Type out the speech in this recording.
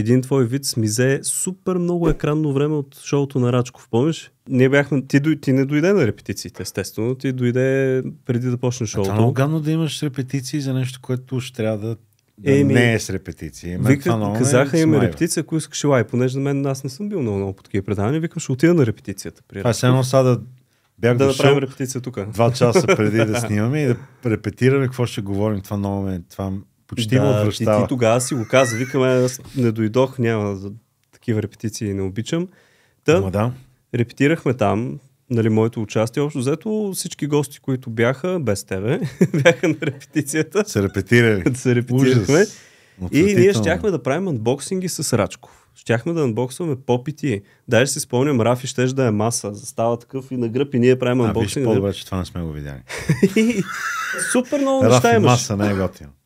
един твой вид смизе супер много екранно време от шоуто на Рачков, помниш? Ние бяхме, ти, ти не дойде на репетициите, естествено, ти дойде преди да почне е, шоуто. Това е гадно да имаш репетиции за нещо, което ще трябва да да Еми, не е с репетиции. вика, това казаха им репетиция, ако искаш лай, понеже на мен аз не съм бил много, много по такива предавания, викам, ще отида на репетицията. При а е сега сега да бях да дошъл, направим репетиция тук. Два часа преди да снимаме и да репетираме какво ще говорим. Това много ме, това почти да, му Ти, ти тогава си го каза, викаме, аз не дойдох, няма за такива репетиции не обичам. Та, Ама да. репетирахме там, нали, моето участие. Общо взето всички гости, които бяха, без тебе, бяха на репетицията. Се репетирали. се репетирахме. И ние щяхме да правим анбоксинги с Рачков. Щяхме да анбоксваме попити. Даже си спомням, Рафи щеше да е маса. Застава такъв и на гръб и ние правим а, анбоксинг. А, виж, по-добре, че това не сме го видяли. и... Супер много неща имаш. Рафи маса, най-готино.